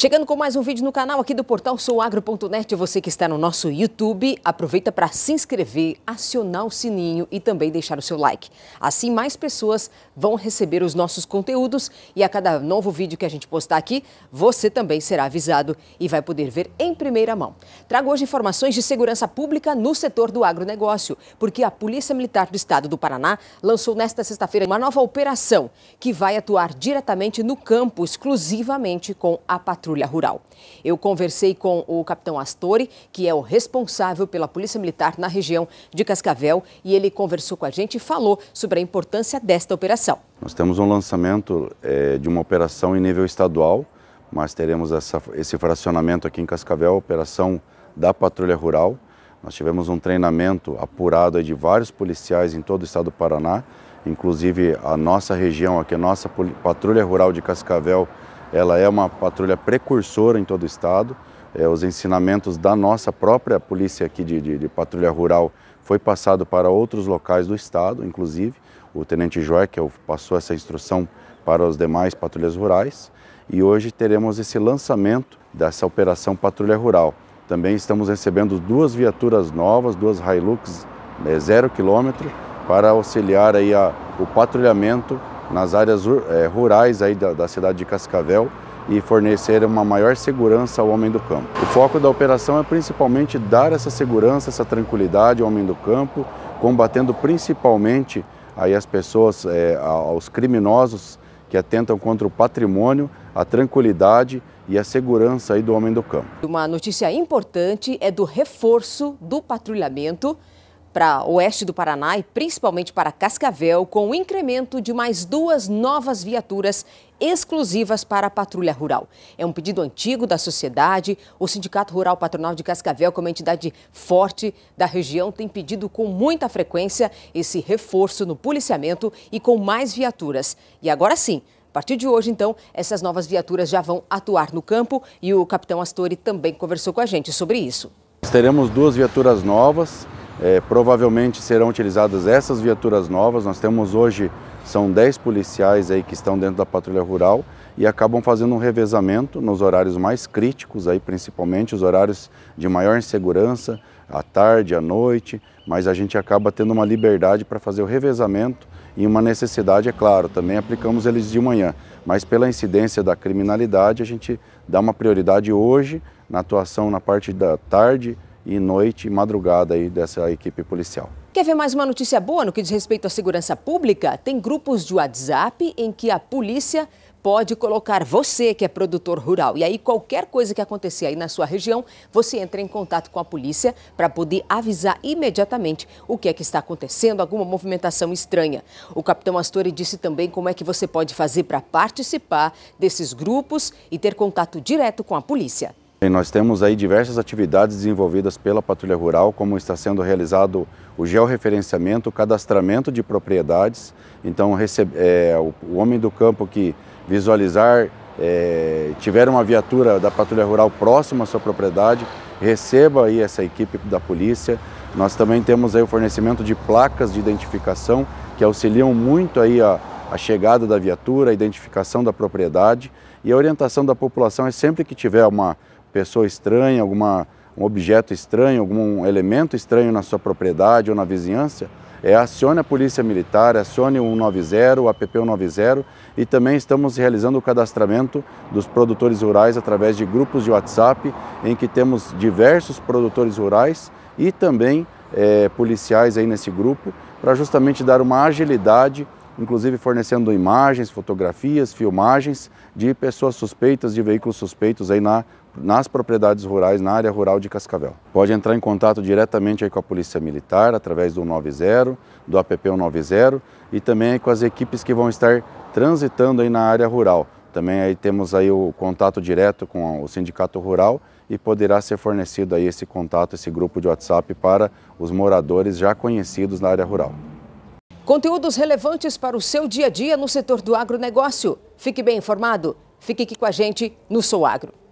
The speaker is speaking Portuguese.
Chegando com mais um vídeo no canal aqui do portal souagro.net, você que está no nosso YouTube, aproveita para se inscrever, acionar o sininho e também deixar o seu like. Assim mais pessoas vão receber os nossos conteúdos e a cada novo vídeo que a gente postar aqui, você também será avisado e vai poder ver em primeira mão. Trago hoje informações de segurança pública no setor do agronegócio, porque a Polícia Militar do Estado do Paraná lançou nesta sexta-feira uma nova operação que vai atuar diretamente no campo exclusivamente com a patrulha patrulha rural. Eu conversei com o capitão Astori, que é o responsável pela Polícia Militar na região de Cascavel, e ele conversou com a gente e falou sobre a importância desta operação. Nós temos um lançamento é, de uma operação em nível estadual, mas teremos essa, esse fracionamento aqui em Cascavel, operação da Patrulha Rural. Nós tivemos um treinamento apurado de vários policiais em todo o estado do Paraná, inclusive a nossa região aqui, a nossa Patrulha Rural de Cascavel, ela é uma patrulha precursora em todo o estado. É, os ensinamentos da nossa própria polícia aqui de, de, de, patrulha rural foi passado para outros locais do estado, inclusive. O tenente que é passou essa instrução para os demais patrulhas rurais e hoje teremos esse lançamento dessa operação Patrulha Rural. Também estamos recebendo duas viaturas novas, duas Hilux né, zero quilômetro, para auxiliar aí a, o patrulhamento nas áreas eh, rurais aí da, da cidade de Cascavel e fornecer uma maior segurança ao homem do campo. O foco da operação é principalmente dar essa segurança, essa tranquilidade ao homem do campo, combatendo principalmente aí as pessoas, é, aos criminosos que atentam contra o patrimônio, a tranquilidade e a segurança aí do homem do campo. Uma notícia importante é do reforço do patrulhamento para oeste do Paraná e principalmente para Cascavel, com o incremento de mais duas novas viaturas exclusivas para a patrulha rural. É um pedido antigo da sociedade. O Sindicato Rural Patronal de Cascavel, como entidade forte da região, tem pedido com muita frequência esse reforço no policiamento e com mais viaturas. E agora sim, a partir de hoje, então, essas novas viaturas já vão atuar no campo e o capitão Astori também conversou com a gente sobre isso. Teremos duas viaturas novas é, provavelmente serão utilizadas essas viaturas novas. Nós temos hoje, são 10 policiais aí que estão dentro da patrulha rural e acabam fazendo um revezamento nos horários mais críticos, aí, principalmente os horários de maior insegurança, à tarde, à noite, mas a gente acaba tendo uma liberdade para fazer o revezamento e uma necessidade, é claro, também aplicamos eles de manhã, mas pela incidência da criminalidade a gente dá uma prioridade hoje na atuação na parte da tarde, e noite e madrugada aí dessa equipe policial. Quer ver mais uma notícia boa no que diz respeito à segurança pública? Tem grupos de WhatsApp em que a polícia pode colocar você que é produtor rural. E aí, qualquer coisa que acontecer aí na sua região, você entra em contato com a polícia para poder avisar imediatamente o que é que está acontecendo, alguma movimentação estranha. O capitão Astori disse também como é que você pode fazer para participar desses grupos e ter contato direto com a polícia nós temos aí diversas atividades desenvolvidas pela Patrulha Rural, como está sendo realizado o georreferenciamento, o cadastramento de propriedades. Então, recebe, é, o, o, homem do campo que visualizar, é, tiver uma viatura da Patrulha Rural próxima à sua propriedade, receba aí essa equipe da polícia. Nós também temos aí o fornecimento de placas de identificação que auxiliam muito aí a, a chegada da viatura, a identificação da propriedade e a orientação da população é sempre que tiver uma pessoa estranha, algum um objeto estranho, algum elemento estranho na sua propriedade ou na vizinhança, é, acione a Polícia Militar, acione o 190, o APP 190 e também estamos realizando o cadastramento dos produtores rurais através de grupos de WhatsApp em que temos diversos produtores rurais e também é, policiais aí nesse grupo para justamente dar uma agilidade inclusive fornecendo imagens, fotografias, filmagens de pessoas suspeitas, de veículos suspeitos aí na nas propriedades rurais, na área rural de Cascavel. Pode entrar em contato diretamente com a Polícia Militar, através do 90, do APP 190 e também com as equipes que vão estar transitando aí na área rural. Também aí temos aí o contato direto com o Sindicato Rural e poderá ser fornecido aí esse contato, esse grupo de WhatsApp para os moradores já conhecidos na área rural. Conteúdos relevantes para o seu dia a dia no setor do agronegócio. Fique bem informado. Fique aqui com a gente no Sou Agro.